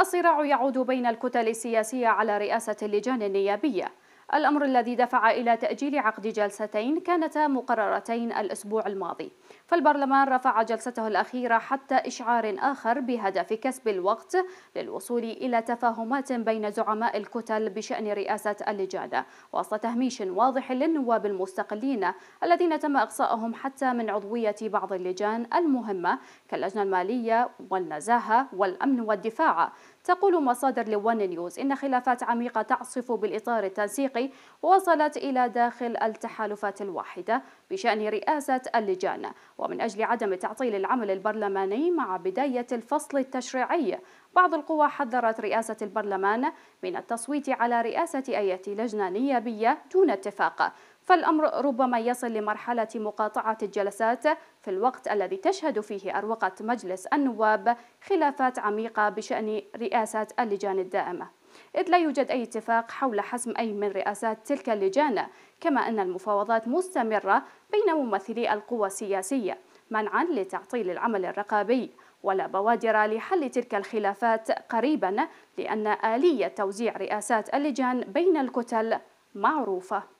الصراع يعود بين الكتل السياسية على رئاسة اللجان النيابية الأمر الذي دفع إلى تأجيل عقد جلستين كانتا مقررتين الأسبوع الماضي فالبرلمان رفع جلسته الأخيرة حتى إشعار آخر بهدف كسب الوقت للوصول إلى تفاهمات بين زعماء الكتل بشأن رئاسة اللجان وسط تهميش واضح للنواب المستقلين الذين تم إقصائهم حتى من عضوية بعض اللجان المهمة كاللجنة المالية والنزاهة والأمن والدفاع تقول مصادر لون نيوز إن خلافات عميقة تعصف بالإطار التنسيقي وصلت إلى داخل التحالفات الواحدة بشأن رئاسة اللجان ومن أجل عدم تعطيل العمل البرلماني مع بداية الفصل التشريعي بعض القوى حذرت رئاسة البرلمان من التصويت على رئاسة أية لجنة نيابية دون اتفاق فالأمر ربما يصل لمرحلة مقاطعة الجلسات في الوقت الذي تشهد فيه أروقة مجلس النواب خلافات عميقة بشأن رئاسات اللجان الدائمة إذ لا يوجد أي اتفاق حول حسم أي من رئاسات تلك اللجان كما أن المفاوضات مستمرة بين ممثلي القوى السياسية منعا لتعطيل العمل الرقابي ولا بوادر لحل تلك الخلافات قريبا لأن آلية توزيع رئاسات اللجان بين الكتل معروفة